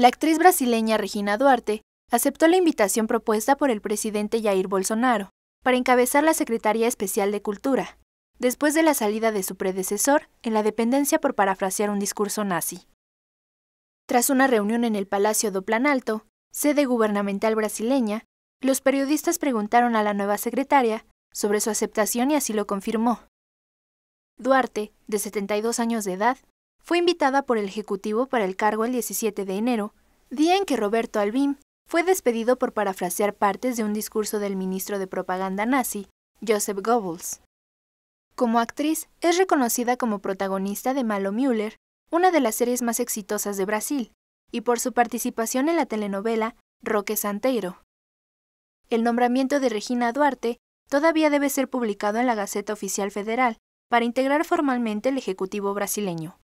La actriz brasileña Regina Duarte aceptó la invitación propuesta por el presidente Jair Bolsonaro para encabezar la Secretaría Especial de Cultura, después de la salida de su predecesor en la dependencia por parafrasear un discurso nazi. Tras una reunión en el Palacio do Planalto, sede gubernamental brasileña, los periodistas preguntaron a la nueva secretaria sobre su aceptación y así lo confirmó. Duarte, de 72 años de edad, fue invitada por el Ejecutivo para el cargo el 17 de enero, día en que Roberto Albín fue despedido por parafrasear partes de un discurso del ministro de propaganda nazi, Joseph Goebbels. Como actriz, es reconocida como protagonista de Malo Müller, una de las series más exitosas de Brasil, y por su participación en la telenovela Roque Santeiro. El nombramiento de Regina Duarte todavía debe ser publicado en la Gaceta Oficial Federal para integrar formalmente el Ejecutivo brasileño.